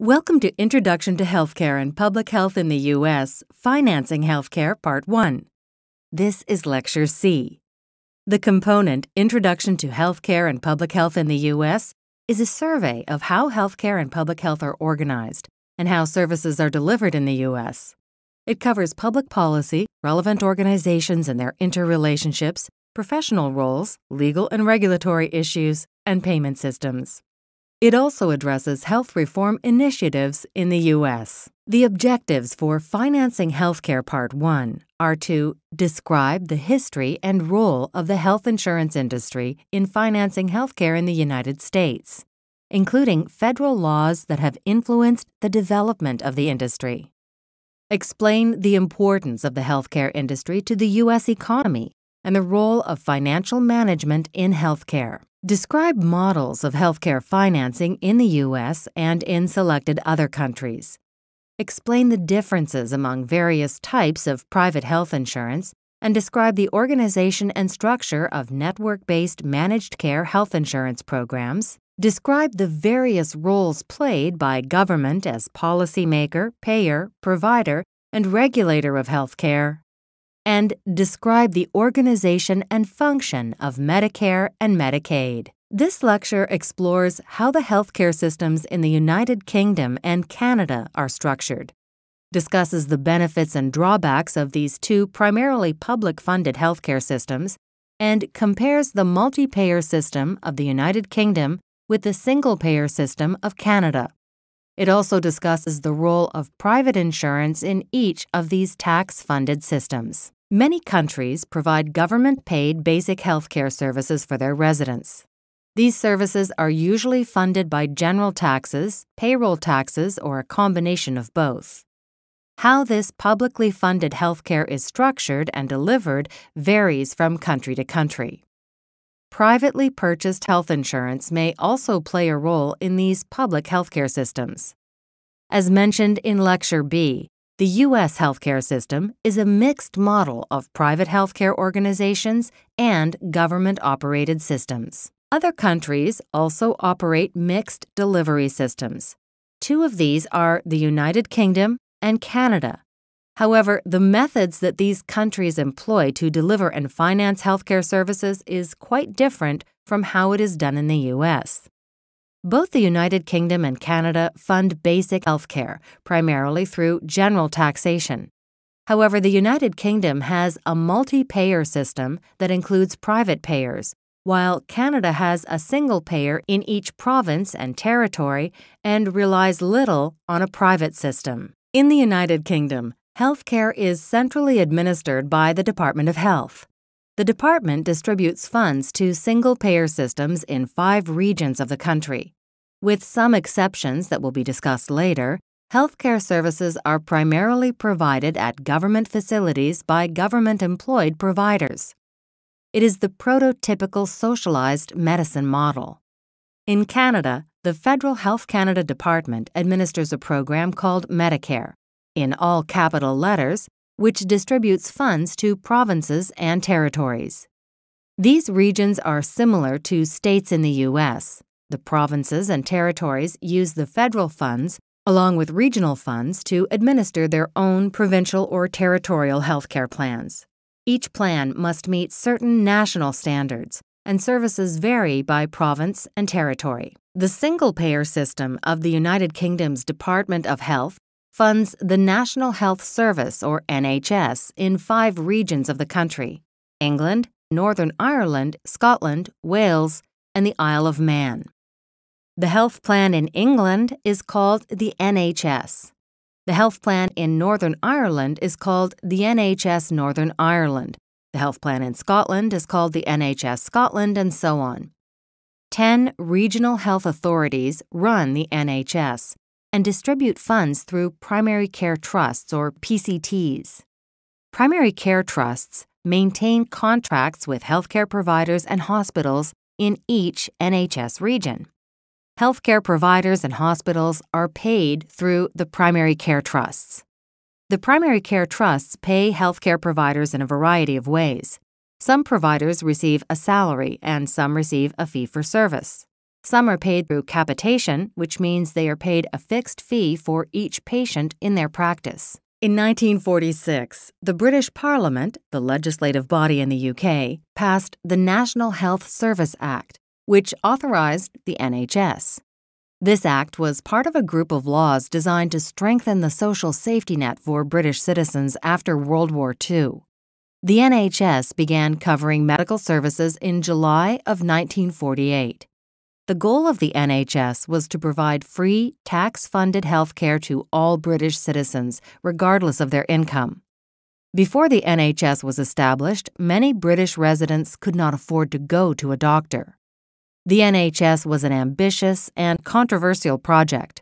Welcome to Introduction to Healthcare and Public Health in the U.S. Financing Healthcare, Part 1. This is Lecture C. The component Introduction to Healthcare and Public Health in the U.S. is a survey of how healthcare and public health are organized and how services are delivered in the U.S. It covers public policy, relevant organizations and their interrelationships, professional roles, legal and regulatory issues, and payment systems. It also addresses health reform initiatives in the U.S. The objectives for Financing Healthcare Part 1 are to describe the history and role of the health insurance industry in financing healthcare in the United States, including federal laws that have influenced the development of the industry. Explain the importance of the healthcare industry to the U.S. economy and the role of financial management in healthcare. Describe models of healthcare financing in the U.S. and in selected other countries. Explain the differences among various types of private health insurance and describe the organization and structure of network based managed care health insurance programs. Describe the various roles played by government as policymaker, payer, provider, and regulator of healthcare and describe the organization and function of Medicare and Medicaid. This lecture explores how the healthcare systems in the United Kingdom and Canada are structured, discusses the benefits and drawbacks of these two primarily public funded healthcare systems, and compares the multi payer system of the United Kingdom with the single payer system of Canada. It also discusses the role of private insurance in each of these tax funded systems. Many countries provide government paid basic healthcare services for their residents. These services are usually funded by general taxes, payroll taxes, or a combination of both. How this publicly funded healthcare is structured and delivered varies from country to country privately purchased health insurance may also play a role in these public healthcare systems. As mentioned in Lecture B, the U.S. healthcare system is a mixed model of private healthcare organizations and government operated systems. Other countries also operate mixed delivery systems. Two of these are the United Kingdom and Canada, However, the methods that these countries employ to deliver and finance healthcare services is quite different from how it is done in the U.S. Both the United Kingdom and Canada fund basic healthcare, primarily through general taxation. However, the United Kingdom has a multi payer system that includes private payers, while Canada has a single payer in each province and territory and relies little on a private system. In the United Kingdom, Healthcare is centrally administered by the Department of Health. The department distributes funds to single payer systems in five regions of the country. With some exceptions that will be discussed later, healthcare services are primarily provided at government facilities by government employed providers. It is the prototypical socialized medicine model. In Canada, the Federal Health Canada Department administers a program called Medicare, in all capital letters, which distributes funds to provinces and territories. These regions are similar to states in the U.S. The provinces and territories use the federal funds along with regional funds to administer their own provincial or territorial healthcare plans. Each plan must meet certain national standards, and services vary by province and territory. The single payer system of the United Kingdom's Department of Health funds the National Health Service, or NHS, in five regions of the country England, Northern Ireland, Scotland, Wales, and the Isle of Man. The health plan in England is called the NHS. The health plan in Northern Ireland is called the NHS Northern Ireland. The health plan in Scotland is called the NHS Scotland, and so on. Ten regional health authorities run the NHS, and distribute funds through primary care trusts or PCTs. Primary care trusts maintain contracts with healthcare providers and hospitals in each NHS region. Healthcare providers and hospitals are paid through the primary care trusts. The primary care trusts pay healthcare providers in a variety of ways. Some providers receive a salary and some receive a fee for service. Some are paid through capitation, which means they are paid a fixed fee for each patient in their practice. In 1946, the British Parliament, the legislative body in the UK, passed the National Health Service Act, which authorized the NHS. This act was part of a group of laws designed to strengthen the social safety net for British citizens after World War II. The NHS began covering medical services in July of 1948. The goal of the NHS was to provide free, tax funded health care to all British citizens, regardless of their income. Before the NHS was established, many British residents could not afford to go to a doctor. The NHS was an ambitious and controversial project.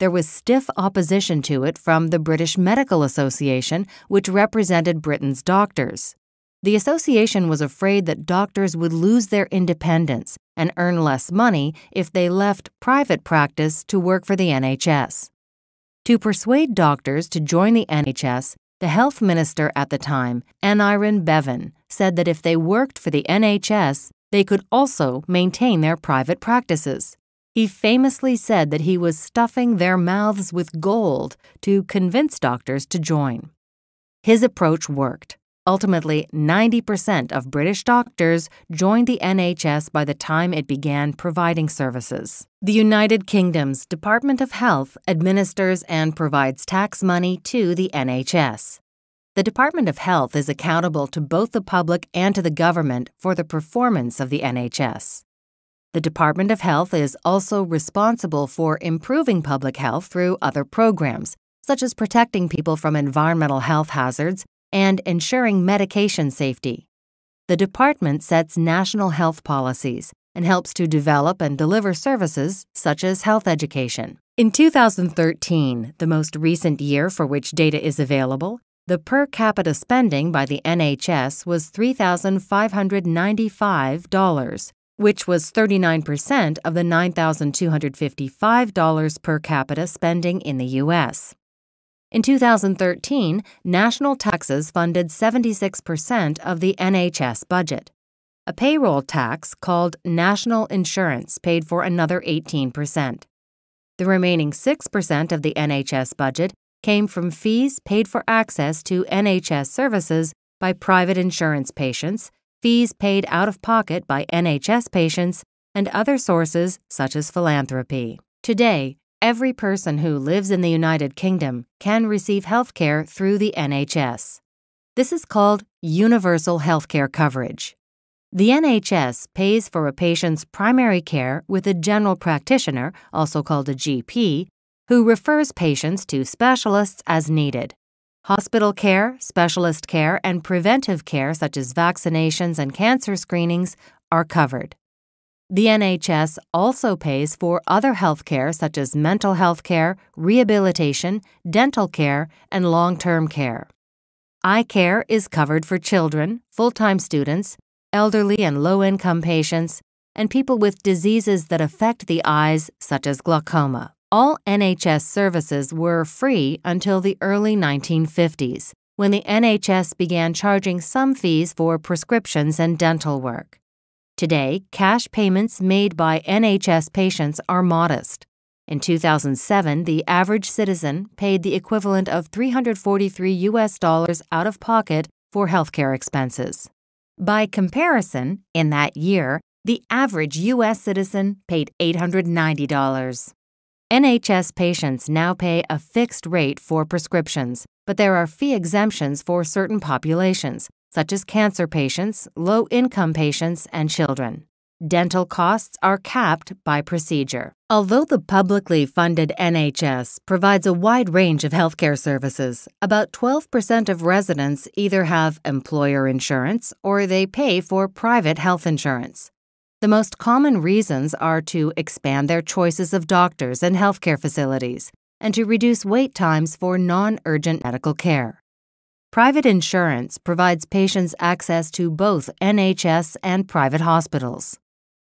There was stiff opposition to it from the British Medical Association, which represented Britain's doctors. The association was afraid that doctors would lose their independence and earn less money if they left private practice to work for the NHS. To persuade doctors to join the NHS, the health minister at the time, Anirin Bevan, said that if they worked for the NHS, they could also maintain their private practices. He famously said that he was stuffing their mouths with gold to convince doctors to join. His approach worked. Ultimately, 90% of British doctors joined the NHS by the time it began providing services. The United Kingdom's Department of Health administers and provides tax money to the NHS. The Department of Health is accountable to both the public and to the government for the performance of the NHS. The Department of Health is also responsible for improving public health through other programs, such as protecting people from environmental health hazards and ensuring medication safety. The department sets national health policies and helps to develop and deliver services such as health education. In 2013, the most recent year for which data is available, the per capita spending by the NHS was $3,595, which was 39% of the $9,255 per capita spending in the U.S. In 2013, national taxes funded 76% of the NHS budget. A payroll tax called national insurance paid for another 18%. The remaining 6% of the NHS budget came from fees paid for access to NHS services by private insurance patients, fees paid out of pocket by NHS patients, and other sources such as philanthropy. Today, Every person who lives in the United Kingdom can receive health care through the NHS. This is called universal healthcare coverage. The NHS pays for a patient's primary care with a general practitioner, also called a GP, who refers patients to specialists as needed. Hospital care, specialist care, and preventive care, such as vaccinations and cancer screenings, are covered. The NHS also pays for other health care such as mental health care, rehabilitation, dental care, and long term care. Eye care is covered for children, full time students, elderly and low income patients, and people with diseases that affect the eyes, such as glaucoma. All NHS services were free until the early 1950s, when the NHS began charging some fees for prescriptions and dental work. Today, cash payments made by NHS patients are modest. In 2007, the average citizen paid the equivalent of 343 US dollars out of pocket for healthcare expenses. By comparison, in that year, the average US citizen paid $890. NHS patients now pay a fixed rate for prescriptions, but there are fee exemptions for certain populations, such as cancer patients, low income patients, and children. Dental costs are capped by procedure. Although the publicly funded NHS provides a wide range of healthcare services, about 12% of residents either have employer insurance or they pay for private health insurance. The most common reasons are to expand their choices of doctors and healthcare facilities and to reduce wait times for non urgent medical care. Private insurance provides patients access to both NHS and private hospitals.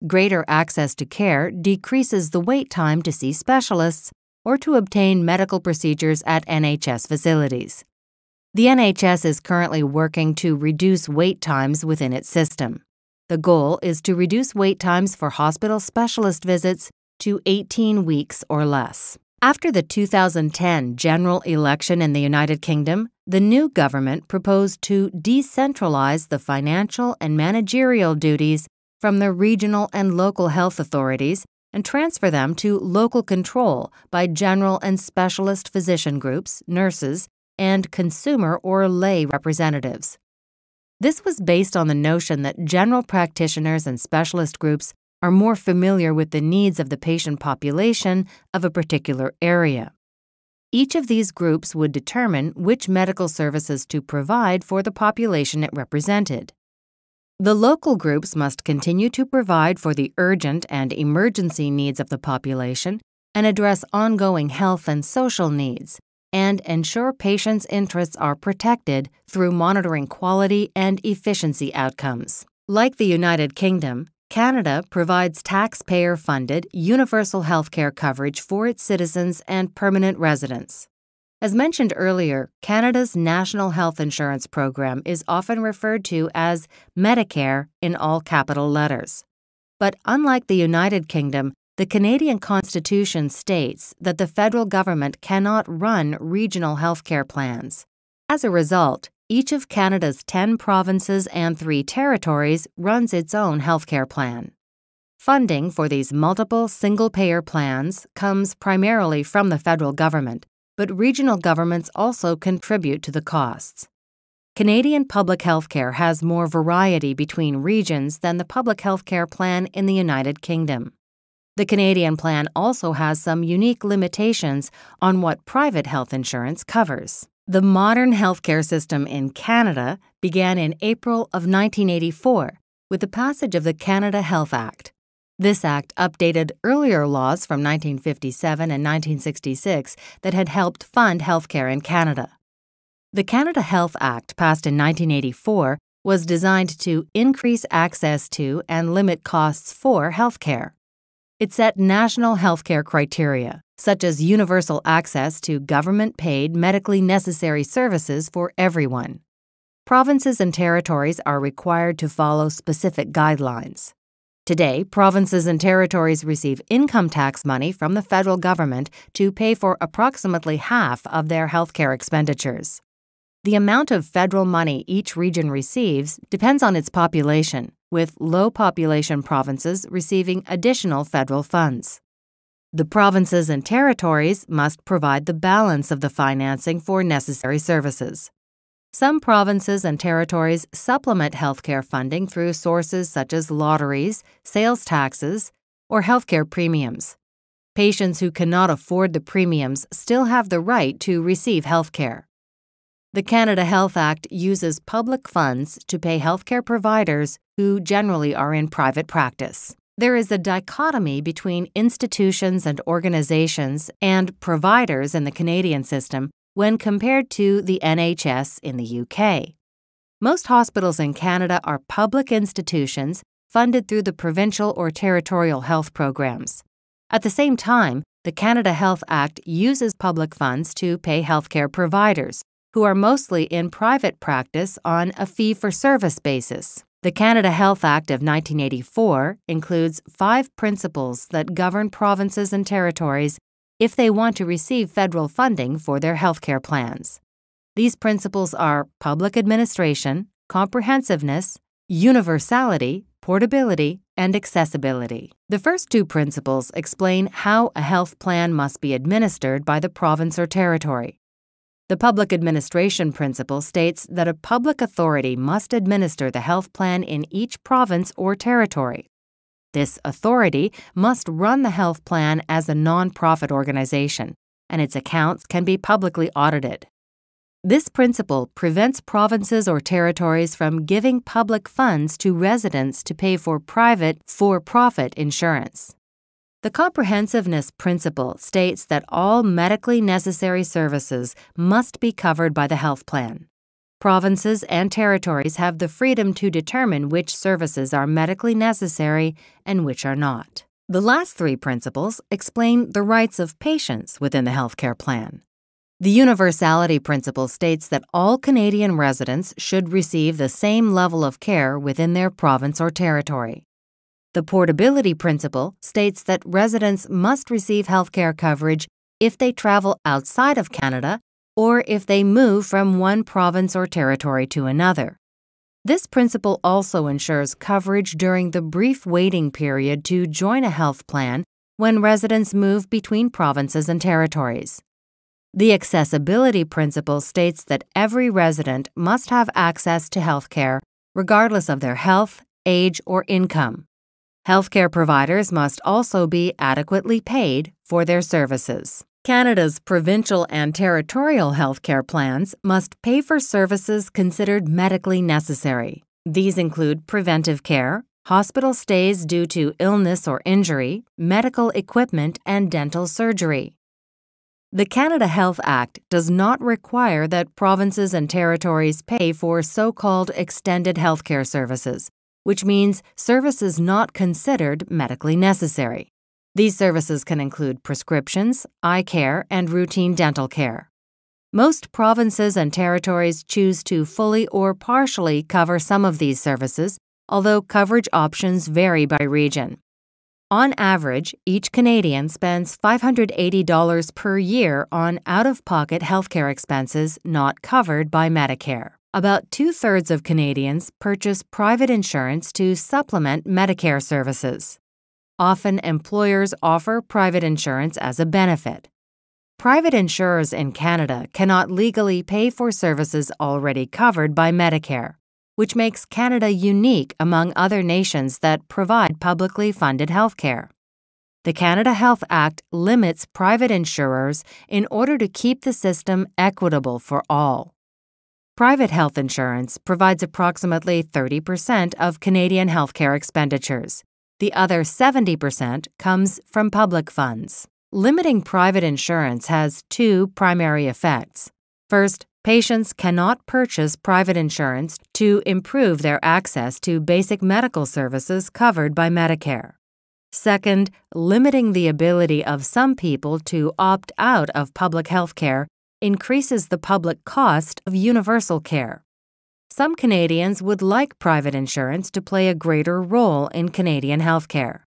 Greater access to care decreases the wait time to see specialists or to obtain medical procedures at NHS facilities. The NHS is currently working to reduce wait times within its system. The goal is to reduce wait times for hospital specialist visits to 18 weeks or less. After the 2010 general election in the United Kingdom, the new government proposed to decentralize the financial and managerial duties from the regional and local health authorities and transfer them to local control by general and specialist physician groups, nurses, and consumer or lay representatives. This was based on the notion that general practitioners and specialist groups are more familiar with the needs of the patient population of a particular area. Each of these groups would determine which medical services to provide for the population it represented. The local groups must continue to provide for the urgent and emergency needs of the population and address ongoing health and social needs, and ensure patients' interests are protected through monitoring quality and efficiency outcomes. Like the United Kingdom, Canada provides taxpayer funded universal healthcare coverage for its citizens and permanent residents. As mentioned earlier, Canada's National Health Insurance Program is often referred to as Medicare in all capital letters. But unlike the United Kingdom, the Canadian Constitution states that the federal government cannot run regional healthcare plans. As a result, each of Canada's 10 provinces and 3 territories runs its own healthcare plan. Funding for these multiple single payer plans comes primarily from the federal government, but regional governments also contribute to the costs. Canadian public health care has more variety between regions than the public health care plan in the United Kingdom. The Canadian plan also has some unique limitations on what private health insurance covers. The modern healthcare system in Canada began in April of 1984 with the passage of the Canada Health Act. This act updated earlier laws from 1957 and 1966 that had helped fund healthcare in Canada. The Canada Health Act, passed in 1984, was designed to increase access to and limit costs for healthcare. It set national healthcare criteria, such as universal access to government paid medically necessary services for everyone. Provinces and territories are required to follow specific guidelines. Today, provinces and territories receive income tax money from the federal government to pay for approximately half of their healthcare expenditures. The amount of federal money each region receives depends on its population, with low population provinces receiving additional federal funds. The provinces and territories must provide the balance of the financing for necessary services. Some provinces and territories supplement healthcare funding through sources such as lotteries, sales taxes, or healthcare premiums. Patients who cannot afford the premiums still have the right to receive healthcare. The Canada Health Act uses public funds to pay healthcare providers who generally are in private practice. There is a dichotomy between institutions and organizations and providers in the Canadian system when compared to the NHS in the UK. Most hospitals in Canada are public institutions funded through the provincial or territorial health programs. At the same time, the Canada Health Act uses public funds to pay healthcare providers who are mostly in private practice on a fee for service basis. The Canada Health Act of 1984 includes five principles that govern provinces and territories if they want to receive federal funding for their healthcare plans. These principles are public administration, comprehensiveness, universality, portability, and accessibility. The first two principles explain how a health plan must be administered by the province or territory. The public administration principle states that a public authority must administer the health plan in each province or territory. This authority must run the health plan as a nonprofit organization, and its accounts can be publicly audited. This principle prevents provinces or territories from giving public funds to residents to pay for private, for profit insurance. The comprehensiveness principle states that all medically necessary services must be covered by the health plan. Provinces and territories have the freedom to determine which services are medically necessary and which are not. The last three principles explain the rights of patients within the healthcare plan. The universality principle states that all Canadian residents should receive the same level of care within their province or territory. The portability principle states that residents must receive healthcare coverage if they travel outside of Canada or if they move from one province or territory to another. This principle also ensures coverage during the brief waiting period to join a health plan when residents move between provinces and territories. The accessibility principle states that every resident must have access to health care regardless of their health, age, or income. Healthcare providers must also be adequately paid for their services. Canada's provincial and territorial healthcare plans must pay for services considered medically necessary. These include preventive care, hospital stays due to illness or injury, medical equipment, and dental surgery. The Canada Health Act does not require that provinces and territories pay for so called extended healthcare services, which means services not considered medically necessary. These services can include prescriptions, eye care, and routine dental care. Most provinces and territories choose to fully or partially cover some of these services, although coverage options vary by region. On average, each Canadian spends $580 per year on out of pocket healthcare expenses not covered by Medicare. About two thirds of Canadians purchase private insurance to supplement Medicare services. Often, employers offer private insurance as a benefit. Private insurers in Canada cannot legally pay for services already covered by Medicare, which makes Canada unique among other nations that provide publicly funded healthcare. The Canada Health Act limits private insurers in order to keep the system equitable for all. Private health insurance provides approximately 30% of Canadian healthcare expenditures. The other 70% comes from public funds. Limiting private insurance has two primary effects. First, patients cannot purchase private insurance to improve their access to basic medical services covered by Medicare. Second, limiting the ability of some people to opt out of public health care increases the public cost of universal care. Some Canadians would like private insurance to play a greater role in Canadian healthcare.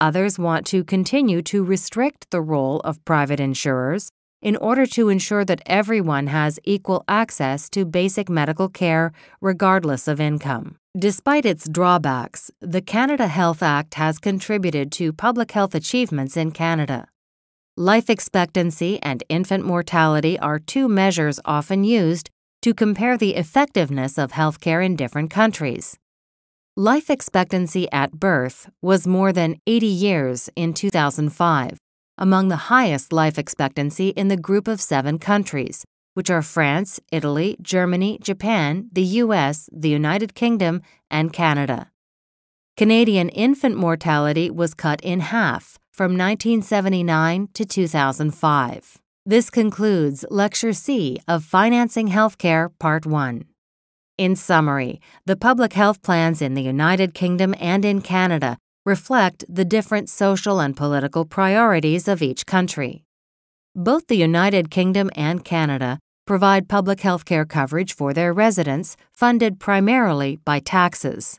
Others want to continue to restrict the role of private insurers in order to ensure that everyone has equal access to basic medical care regardless of income. Despite its drawbacks, the Canada Health Act has contributed to public health achievements in Canada. Life expectancy and infant mortality are two measures often used to compare the effectiveness of healthcare in different countries. Life expectancy at birth was more than 80 years in 2005, among the highest life expectancy in the group of seven countries, which are France, Italy, Germany, Japan, the US, the United Kingdom, and Canada. Canadian infant mortality was cut in half from 1979 to 2005. This concludes Lecture C of Financing Healthcare, Part 1. In summary, the public health plans in the United Kingdom and in Canada reflect the different social and political priorities of each country. Both the United Kingdom and Canada provide public health care coverage for their residents, funded primarily by taxes.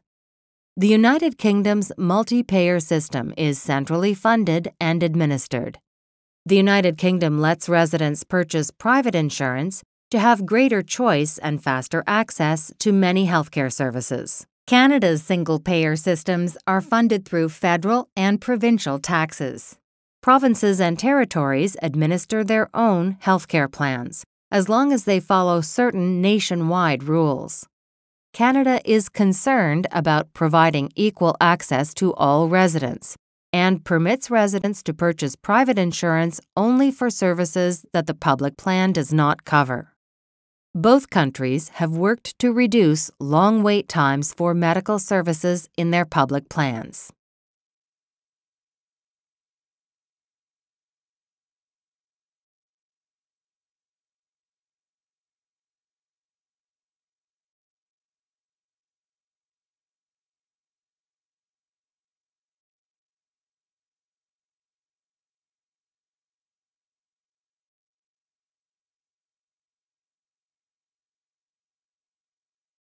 The United Kingdom's multi payer system is centrally funded and administered. The United Kingdom lets residents purchase private insurance to have greater choice and faster access to many healthcare services. Canada's single payer systems are funded through federal and provincial taxes. Provinces and territories administer their own healthcare plans, as long as they follow certain nationwide rules. Canada is concerned about providing equal access to all residents and permits residents to purchase private insurance only for services that the public plan does not cover. Both countries have worked to reduce long wait times for medical services in their public plans.